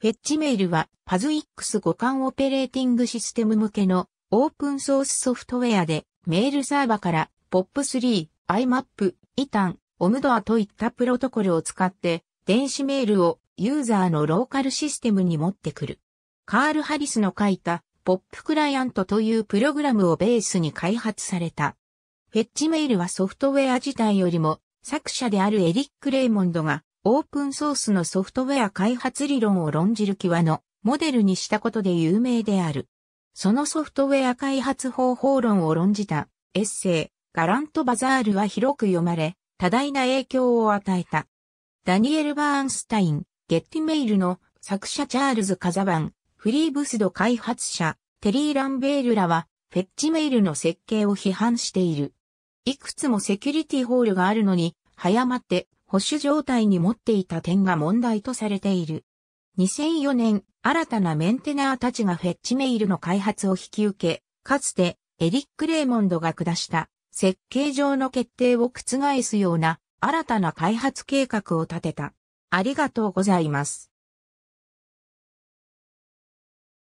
フェッチメールはイック x 互換オペレーティングシステム向けのオープンソースソフトウェアでメールサーバから POP3、IMAP、ETAN、OMDOA といったプロトコルを使って電子メールをユーザーのローカルシステムに持ってくる。カール・ハリスの書いた POP クライアントというプログラムをベースに開発された。フェッチメールはソフトウェア自体よりも作者であるエリック・レイモンドがオープンソースのソフトウェア開発理論を論じる際のモデルにしたことで有名である。そのソフトウェア開発方法論を論じたエッセイ、ガラントバザールは広く読まれ、多大な影響を与えた。ダニエル・バーンスタイン、ゲッティメイルの作者チャールズ・カザバン、フリーブスド開発者、テリー・ランベールらは、フェッチメイルの設計を批判している。いくつもセキュリティホールがあるのに、早まって保守状態に持っていた点が問題とされている。2004年、新たなメンテナーたちがフェッチメイルの開発を引き受け、かつてエリック・レーモンドが下した設計上の決定を覆すような新たな開発計画を立てた。ありがとうございます。